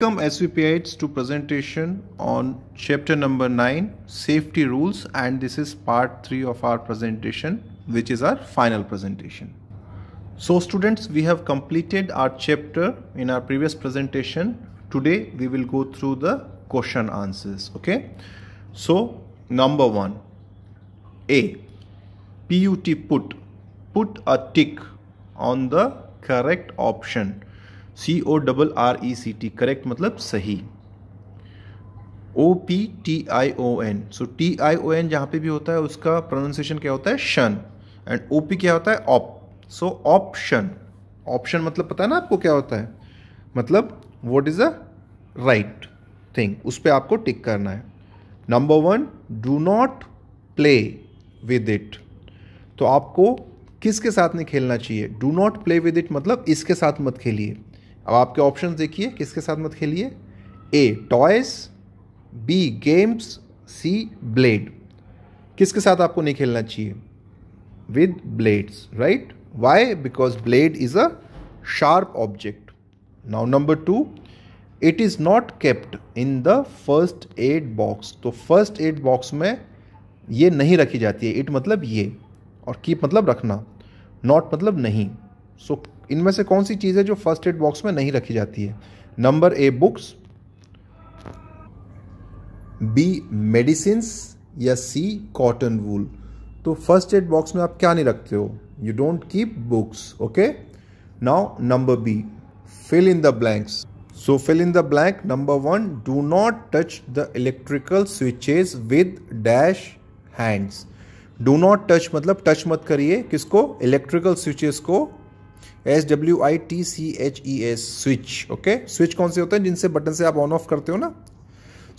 Welcome SVPites to presentation on chapter number 9 safety rules and this is part 3 of our presentation which is our final presentation. So students we have completed our chapter in our previous presentation. Today we will go through the question answers okay. So number 1 A PUT put put a tick on the correct option C O double R E C T correct मतलब सही O P T I O N so T I O N जहाँ पे भी होता है उसका pronunciation क्या होता है शन एंड ओ पी क्या होता है ऑप सो ऑप्शन ऑप्शन मतलब पता है ना आपको क्या होता है मतलब what is a right thing उस पर आपको टिक करना है number one do not play with it तो आपको किसके साथ नहीं खेलना चाहिए do not play with it मतलब इसके साथ मत खेलिए अब आपके ऑप्शन देखिए किसके साथ मत खेलिए A toys B games C blade किसके साथ आपको नहीं खेलना चाहिए with blades right why because blade is a sharp object now number two it is not kept in the first aid box तो फर्स्ट एड बॉक्स में ये नहीं रखी जाती है इट मतलब ये और कीप मतलब रखना नॉट मतलब नहीं So इनमें से कौन सी चीज़ है जो फर्स्ट एड बॉक्स में नहीं रखी जाती है number A books B medicine या सी कॉटन वूल तो फर्स्ट एड बॉक्स में आप क्या नहीं रखते हो you don't keep books okay now number B fill in the blanks so fill in the blank number one do not touch the electrical switches with dash hands do not touch मतलब touch मत करिए किसको electrical switches को S W I T C H E S switch okay switch कौन से होते हैं जिनसे बटन से आप ऑन ऑफ करते हो ना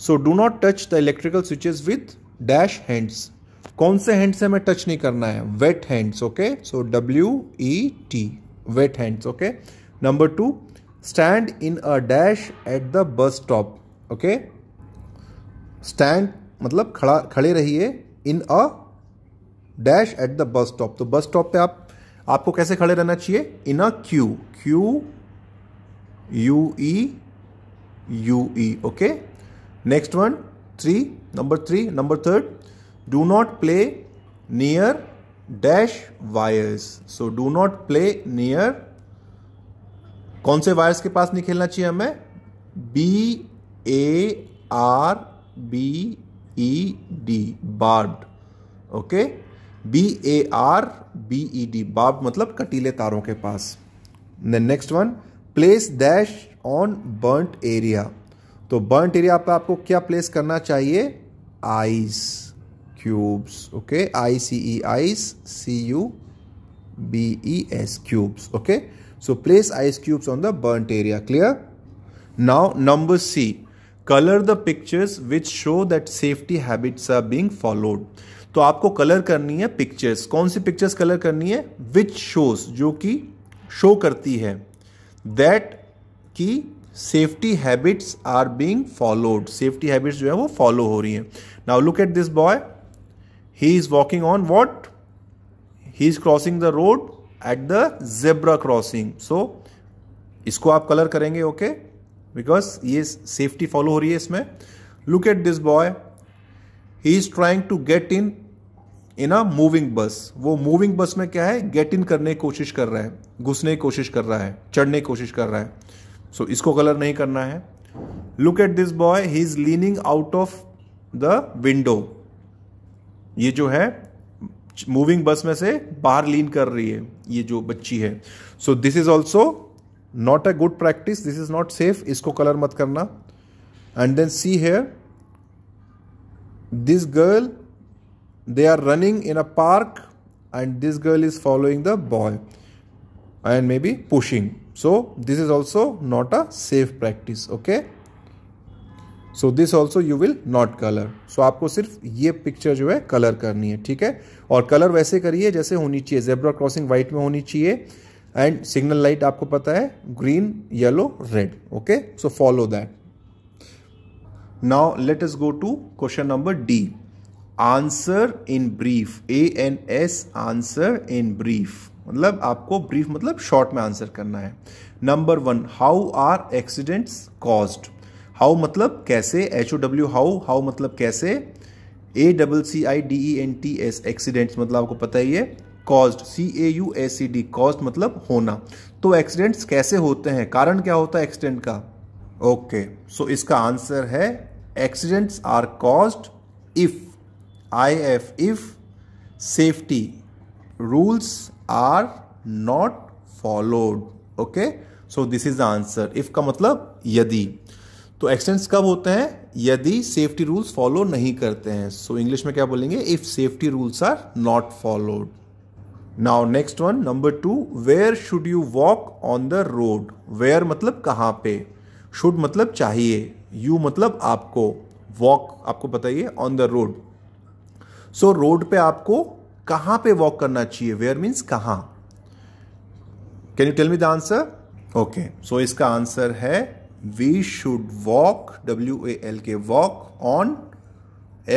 so do not touch the electrical switches with dash hands कौन से हैंड से हमें टच नहीं करना है wet hands okay so W E T wet hands okay number two stand in a dash at the bus stop okay stand मतलब खड़ा खड़े रहिए in a dash at the bus stop तो बस स्टॉप पे आप आपको कैसे खड़े रहना चाहिए in a queue Q U E U E okay next one three number three number third do not play near dash wires so do not play near कौन से वायर्स के पास नहीं खेलना चाहिए हमें B A R B E D barbed okay B A R B E D बाब मतलब कटीले तारों के पास next one place dash on burnt area तो बर्ंट एरिया पर आपको क्या प्लेस करना चाहिए ice cubes okay I C E ice C U B E S cubes okay so place ice cubes on the burnt area clear now number C colour the pictures which show that safety habits are being followed तो आपको colour करनी है pictures कौन सी pictures colour करनी है which shows जो कि show करती है दैट की safety habits are being followed safety habits जो है वो फॉलो हो रही हैं now look at this boy he is walking on what he is crossing the road at the zebra crossing so इसको आप कलर करेंगे ओके okay? बिकॉज ये सेफ्टी फॉलो हो रही है इसमें look at this boy he is trying to get in in a moving bus वो moving बस में क्या है गेट इन करने की कोशिश कर रहा है घुसने की कोशिश कर रहा है चढ़ने की कोशिश कर रहा है सो so, इसको कलर नहीं करना है look at this boy he is leaning out of the window ये जो है मूविंग बस में से बाहर लीन कर रही है ये जो बच्ची है so this is also not a good practice this is not safe इसको कलर मत करना and then see here this girl they are running in a park and this girl is following the boy and maybe pushing so this is also not a safe practice okay so this also you will not colour सो आपको सिर्फ ये picture जो है colour करनी है ठीक है और कलर वैसे करिए जैसे होनी चाहिए जेब्रा क्रॉसिंग वाइट में होनी चाहिए एंड सिग्नल लाइट आपको पता है green yellow red okay so follow that Now let us go to question number D. Answer in brief. A and S answer in brief. मतलब आपको ब्रीफ मतलब short में आंसर करना है number one how are accidents caused how मतलब कैसे H O W how how मतलब कैसे A double C I D E N T S accidents मतलब आपको पता ही है caused C A U S C D caused मतलब होना तो एक्सीडेंट्स कैसे होते हैं कारण क्या होता है एक्सीडेंट का ओके okay, सो so इसका आंसर है accidents are caused if if if safety rules are not followed okay so this is the answer if का मतलब यदि तो एक्सीडेंट्स कब होते हैं यदि सेफ्टी रूल्स फॉलो नहीं करते हैं सो so, इंग्लिश में क्या बोलेंगे if safety rules are not followed now next one number two where should you walk on the road where मतलब कहाँ पे शुड मतलब चाहिए यू मतलब आपको वॉक आपको बताइए on the road so road पे आपको कहां पे वॉक करना चाहिए वेयर मीन्स कहा can you tell me the answer okay so इसका आंसर है we should walk W A L K walk on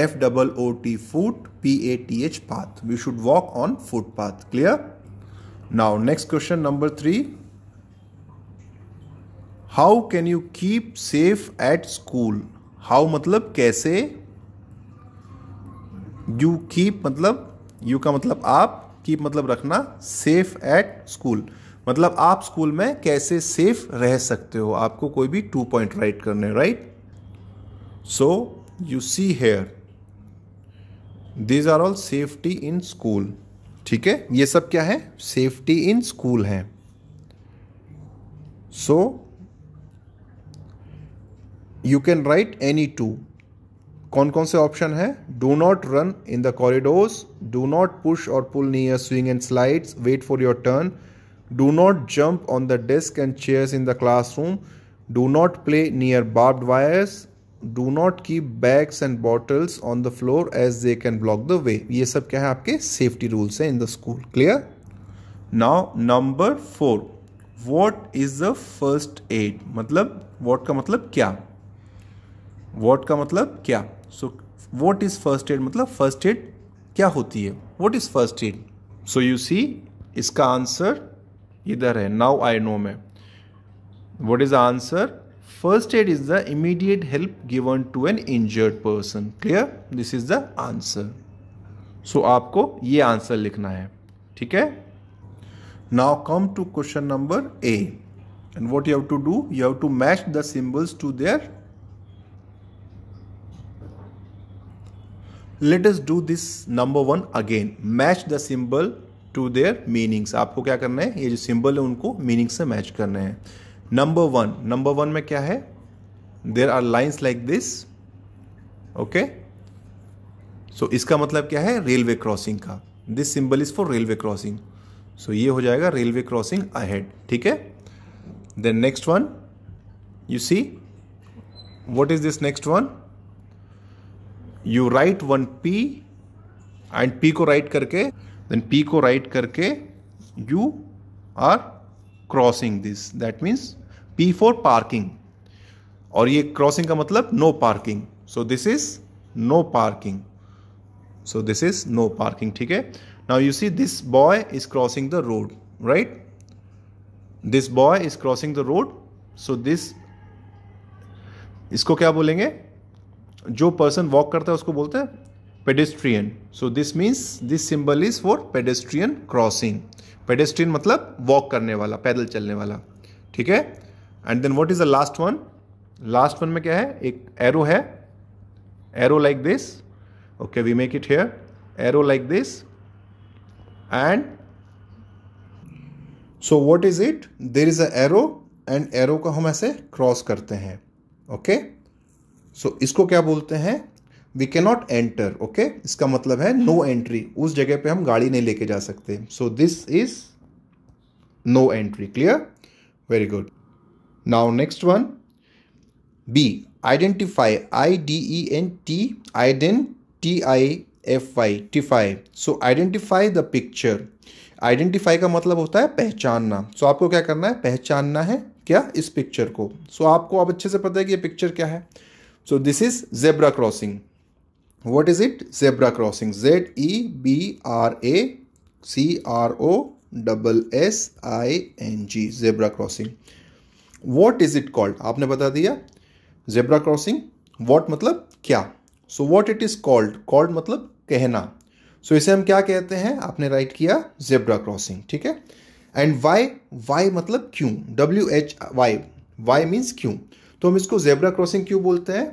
F double O T foot P A T H path we should walk on footpath clear now next question number three how can you keep safe at school how मतलब कैसे you keep मतलब you का मतलब आप keep मतलब रखना safe at school मतलब आप स्कूल में कैसे सेफ रह सकते हो आपको कोई भी टू पॉइंट राइट करने write so you see here these are all safety in school ठीक है ये सब क्या है सेफ्टी इन स्कूल है so so, you can write any two कौन कौन से ऑप्शन है do not run in the corridors do not push और pull near swing and slides wait for your turn do not jump on the desk and chairs in the classroom do not play near barbed wires do not keep bags and bottles on the floor as they can block the way ये सब क्या है आपके safety rules हैं in the school clear now number four what is the first aid मतलब what का मतलब क्या वॉट का मतलब क्या so what is first aid मतलब फर्स्ट एड क्या होती है what is first aid so you see इसका आंसर इधर है नाउ आई नो मै what is the answer first aid is the immediate help given to an injured person clear this is the answer so आपको ये answer लिखना है ठीक है now come to question number A and what you have to do you have to match the symbols to their let's do this number one again match the symbol to their meanings आपको क्या करना है ये जो symbol है उनको meaning से match करने हैं नंबर वन नंबर वन में क्या है there are lines like this okay so इसका मतलब क्या है रेलवे क्रॉसिंग का this symbol is for railway crossing so ये हो जाएगा रेलवे क्रॉसिंग अहेड ठीक है then next one you see what is this next one you write one P and P को राइट करके देन पी को राइट करके you are crossing this that means P for parking और ये crossing का मतलब no parking so this is no parking so this is no parking ठीक है now you see this boy is crossing the road right this boy is crossing the road so this इसको क्या बोलेंगे जो person walk करता है उसको बोलते हैं pedestrian so this means this symbol is for pedestrian crossing pedestrian मतलब वॉक करने वाला पैदल चलने वाला ठीक है and then what is the last one last one में क्या है एक एरो है arrow like this okay we make it here arrow like this and so what is it there is a arrow and arrow को हम ऐसे cross करते हैं ओके okay? सो so, इसको क्या बोलते हैं वी के नॉट एंटर ओके इसका मतलब है नो एंट्री उस जगह पे हम गाड़ी नहीं लेके जा सकते so this is no entry clear very good now next one B identify I D E N T I den T I F I fy so identify the picture identify का मतलब होता है पहचानना सो so, आपको क्या करना है पहचानना है क्या इस पिक्चर को सो so, आपको अब अच्छे से पता है कि ये पिक्चर क्या है So this is zebra crossing. What is it? Zebra crossing. Z E B R A C R O double S I N G zebra crossing what is it called आपने बता दिया जेब्रा क्रॉसिंग वॉट मतलब क्या so what it is called called मतलब कहना सो so, इसे हम क्या कहते हैं आपने राइट किया जेब्रा क्रॉसिंग ठीक है एंड वाई वाई मतलब क्यों W H Y Y means क्यों तो हम इसको जेब्रा क्रॉसिंग क्यों बोलते हैं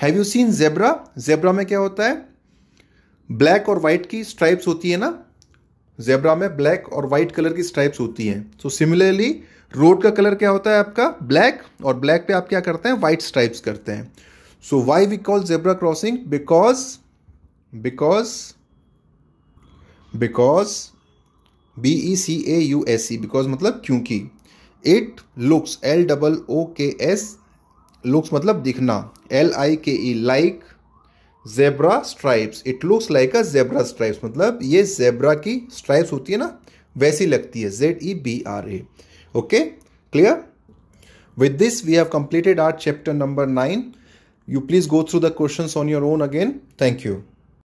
have you seen zebra zebra में क्या होता है ब्लैक और वाइट की स्ट्राइप्स होती है ना जेब्रा में ब्लैक और वाइट कलर की स्ट्राइप्स होती हैं सो सिमिलरली रोड का कलर क्या होता है आपका ब्लैक और ब्लैक पे आप क्या करते हैं वाइट स्ट्राइप्स करते हैं so why we call zebra crossing because because because B E C A U S E because मतलब क्योंकि it looks L double O K S looks मतलब दिखना L I K E like zebra stripes it looks like a zebra stripes मतलब ये zebra की stripes होती है ना वैसी लगती है Z E B R A okay clear with this we have completed our chapter number nine you please go through the question on your own again thank you